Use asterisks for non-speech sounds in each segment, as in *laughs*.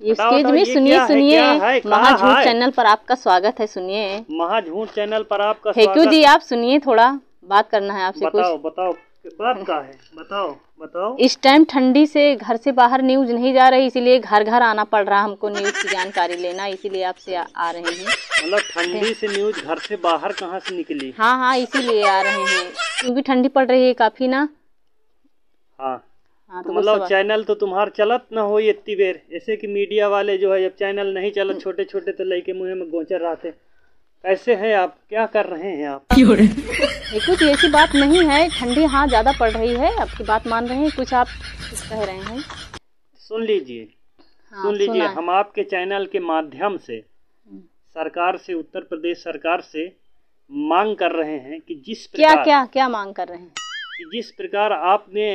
सुनिए सुनिए महाझूठ चैनल पर आपका स्वागत है सुनिए महाझूठ चैनल पर आपका क्यों जी आप सुनिए थोड़ा बात करना है आपसे बताओ कुछ। बताओ बात का है बताओ बताओ इस टाइम ठंडी से घर से बाहर न्यूज नहीं जा रही इसीलिए घर घर आना पड़ रहा हमको न्यूज की जानकारी लेना इसीलिए आपसे आ रहे हैं मतलब ठंडी से न्यूज घर से बाहर कहाँ से निकली हाँ हाँ इसीलिए आ रहे हैं क्योंकि ठंडी पड़ रही है काफी ना हाँ हाँ, तो, तो मतलब चैनल तो तुम्हार चलत ना हो इतनी बेर ऐसे कि मीडिया वाले जो है जब चैनल नहीं चलत हम्म। छोटे छोटे तो लड़के मुँह में गोचर थे कैसे है आप क्या कर रहे हैं आप कुछ *laughs* तो ऐसी बात नहीं है ठंडी हाँ ज्यादा पड़ रही है आपकी बात मान रहे हैं कुछ आप कह रहे हैं सुन लीजिए हाँ, सुन लीजिए हम आपके चैनल के माध्यम से हम्म। सरकार से उत्तर प्रदेश सरकार से मांग कर रहे हैं कि जिस प्रकार, क्या क्या क्या मांग कर रहे हैं कि जिस प्रकार आपने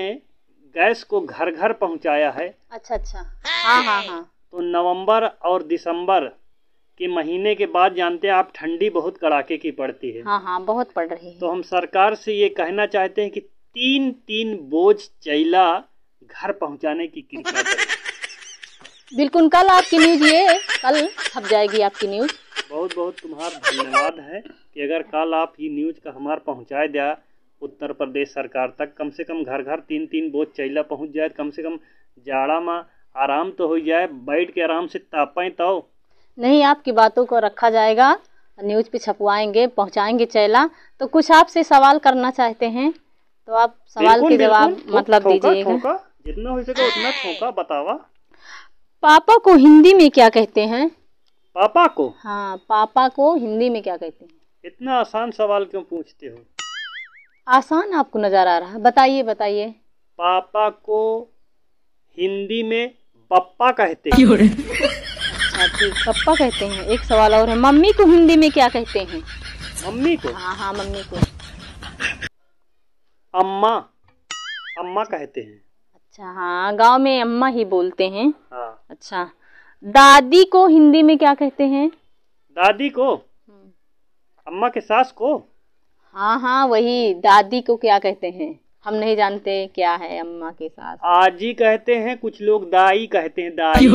गैस को घर घर पहुंचाया है अच्छा अच्छा हाँ हाँ हाँ तो नवंबर और दिसंबर के महीने के बाद जानते हैं आप ठंडी बहुत कड़ाके की पड़ती है हाँ हाँ बहुत पड़ रही है तो हम सरकार से ये कहना चाहते हैं कि तीन तीन बोझ चैला घर पहुंचाने की कृपा बिल्कुल कल आपकी न्यूज ये कल छप जाएगी आपकी न्यूज बहुत बहुत तुम्हारा धन्यवाद है कि अगर कल आप ये न्यूज का हमारे पहुंचाए दिया उत्तर प्रदेश सरकार तक कम से कम घर घर तीन तीन बोझ चैला पहुँच जाए कम से कम जाड़ा माँ आराम तो हो जाए बैठ के आराम से तापें तो नहीं आपकी बातों को रखा जाएगा न्यूज़ पे छपवाएंगे पहुंचाएंगे चैला तो कुछ आपसे सवाल करना चाहते हैं तो आप सवाल के जवाब तो मतलब दीजिएगा जितना हो सके उतना ठोका बतावा पापा को हिंदी में क्या कहते हैं पापा को हाँ पापा को हिंदी में क्या कहते हैं इतना आसान सवाल क्यों पूछते हो आसान आपको नज़र आ रहा है बताइए बताइए पापा को हिंदी में पप्पा कहते हैं पप्पा अच्छा, कहते हैं एक सवाल और है मम्मी को हिंदी में क्या कहते हैं मम्मी को हाँ हाँ मम्मी को अम्मा अम्मा कहते हैं अच्छा हाँ गांव में अम्मा ही बोलते हैं हाँ। अच्छा दादी को हिंदी में क्या कहते हैं दादी को हम्म। अम्मा के सास को हाँ हाँ वही दादी को क्या कहते हैं हम नहीं जानते क्या है अम्मा के साथ आजी कहते हैं कुछ लोग दाई कहते हैं दाई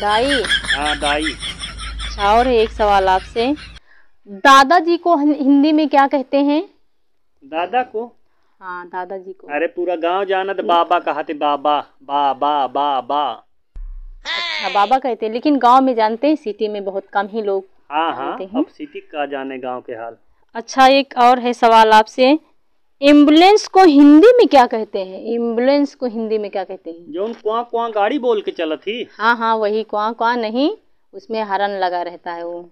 दाई हाँ दाई अच्छा और एक सवाल आपसे दादाजी को हिंदी में क्या कहते हैं दादा को हाँ दादाजी को अरे पूरा गांव जाना तो बाबा कहते बाबा बाबा बाबा अच्छा बाबा कहते हैं लेकिन गांव में जानते हैं सिटी में बहुत कम ही लोग हाँ हाँ सिटी का जाने गांव के हाल अच्छा एक और है सवाल आपसे एम्बुलेंस को हिंदी में क्या कहते हैं एम्बुलेंस को हिंदी में क्या कहते हैं जो कुआ कुआ गाड़ी बोल के चला थी हाँ हाँ वही कुआ कुआ नहीं उसमें हरन लगा रहता है वो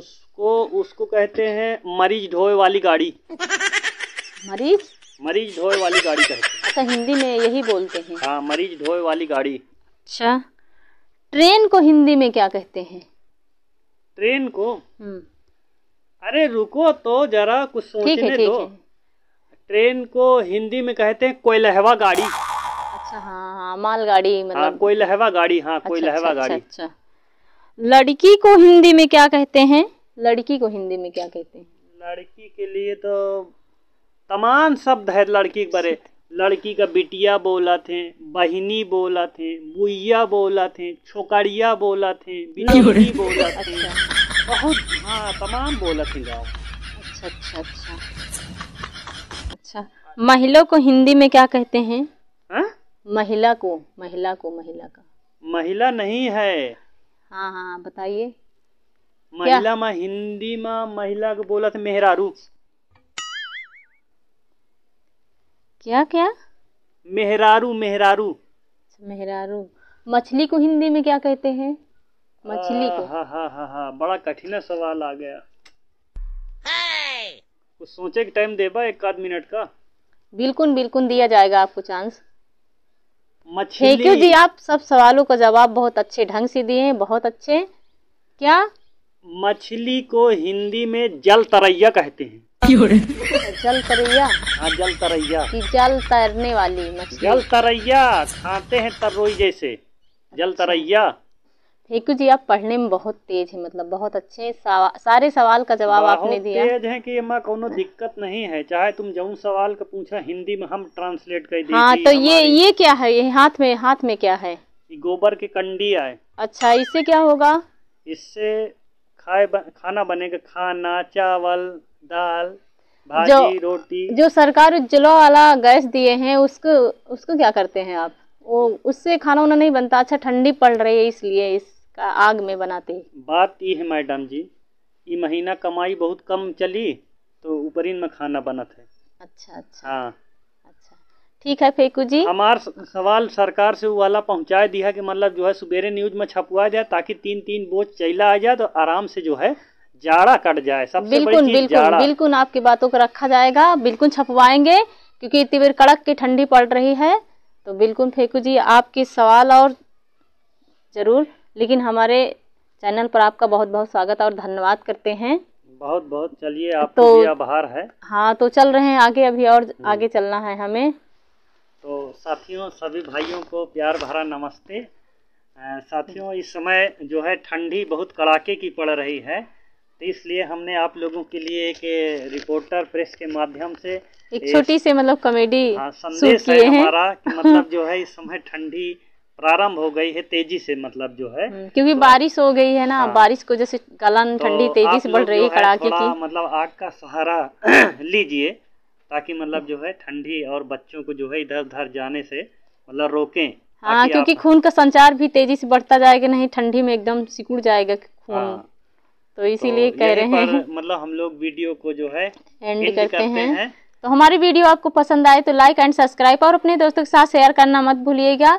उसको उसको कहते हैं मरीज ढोए वाली गाड़ी मरीज मरीज ढोए वाली गाड़ी कहते हैं अच्छा हिंदी में यही बोलते हैं हाँ मरीज ढोए वाली गाड़ी अच्छा ट्रेन को हिंदी में क्या कहते हैं ट्रेन को हम्म। अरे रुको तो जरा कुछ सोचने दो ट्रेन को हिंदी में कहते हैं कोयलहवा गाड़ी अच्छा हाँ हाँ मालगाड़ी मतलब हाँ, कोयलहवा गाड़ी हाँ अच्छा, कोयलहवा अच्छा, गाड़ी अच्छा, अच्छा लड़की को हिंदी में क्या कहते हैं लड़की को हिंदी में क्या कहते हैं लड़की के लिए तो तमाम शब्द है लड़की के बारे लड़की का बिटिया बोला थे बहिनी बोला थे बुइया बोला थे छोकरिया बोला थे *laughs* बिटिया बोला अच्छा। थे बहुत हाँ तमाम बोलत ही गाँव अच्छा अच्छा अच्छा अच्छा महिला को हिंदी में क्या कहते हैं हाँ? महिला को महिला को महिला का महिला नहीं है हाँ हाँ, हाँ बताइए महिला माँ हिंदी माँ महिला को बोला था मेहरारू क्या क्या मेहरारू मेहरारू अच्छा, मेहरारू मछली को हिंदी में क्या कहते हैं मछली को हाँ हाँ हाँ हाँ बड़ा कठिन सवाल आ गया कुछ सोचे कि टाइम दे एक आध मिनट का बिल्कुल बिल्कुल दिया जाएगा आपको चांस मछली थैंक यू जी आप सब सवालों का जवाब बहुत अच्छे ढंग से दिए हैं बहुत अच्छे क्या मछली को हिंदी में जल तरैया कहते हैं जल तरैया हाँ जल तरैया जल तैरने वाली मछली जल तरैया खाते हैं तरोई जैसे जल तरैया यू जी आप पढ़ने में बहुत तेज है मतलब बहुत अच्छे सवा, सारे सवाल का जवाब आपने दिया तेज है कि माँ कोनो दिक्कत नहीं है चाहे तुम जौन सवाल का पूछा हिंदी में हम ट्रांसलेट कर हाँ तो ये ये क्या है ये हाथ में हाथ में क्या है गोबर की कंडी आए अच्छा इससे क्या होगा इससे खाए खाना बनेगा खाना चावल दाल भाजी रोटी जो सरकार उज्ज्वला वाला गैस दिए हैं उसको उसको क्या करते हैं आप वो उससे खाना उन्हें नहीं बनता अच्छा ठंडी पड़ रही है इसलिए इस का आग में बनाते बात ये है मैडम जी ये महीना कमाई बहुत कम चली तो ऊपर में खाना बनत है अच्छा अच्छा हाँ अच्छा ठीक है फेकू जी हमार सवाल सरकार से वो वाला पहुँचा दिया कि मतलब जो है सुबेरे न्यूज में छपवा जाए ताकि तीन तीन बोझ चैला आ जाए तो आराम से जो है जाड़ा कट जाए सब बिल्कुल बिल्कुल बिल्कुल आपकी बातों को रखा जाएगा बिल्कुल छपवाएंगे क्योंकि इतनी देर कड़क की ठंडी पड़ रही है तो बिल्कुल फेकू जी आपके सवाल और ज़रूर लेकिन हमारे चैनल पर आपका बहुत बहुत स्वागत और धन्यवाद करते हैं बहुत बहुत चलिए आप तो आभार है हाँ तो चल रहे हैं आगे अभी और हम्म। आगे चलना है हमें तो साथियों सभी भाइयों को प्यार भरा नमस्ते साथियों इस समय जो है ठंडी बहुत कड़ाके की पड़ रही है तो इसलिए हमने आप लोगों के लिए एक रिपोर्टर प्रेस के माध्यम से एक छोटी से मतलब कॉमेडी हाँ, संदेश है हमारा कि मतलब *laughs* जो है इस समय ठंडी प्रारंभ हो गई है तेजी से मतलब जो है हम्म, क्योंकि तो, बारिश हो गई है ना हाँ, बारिश को जैसे गलन तो ठंडी तो तेजी से बढ़ रही है कड़ाके की मतलब आग का सहारा *clears throat* लीजिए ताकि मतलब जो है ठंडी और बच्चों को जो है इधर उधर जाने से मतलब रोके हाँ क्योंकि खून का संचार भी तेजी से बढ़ता जाएगा नहीं ठंडी में एकदम सिकुड़ जाएगा खून हाँ। तो इसीलिए तो कह रहे हैं मतलब हम लोग वीडियो को जो है एंड करते हैं तो हमारी वीडियो आपको पसंद आए तो लाइक एंड सब्सक्राइब और अपने दोस्तों के साथ शेयर करना मत भूलिएगा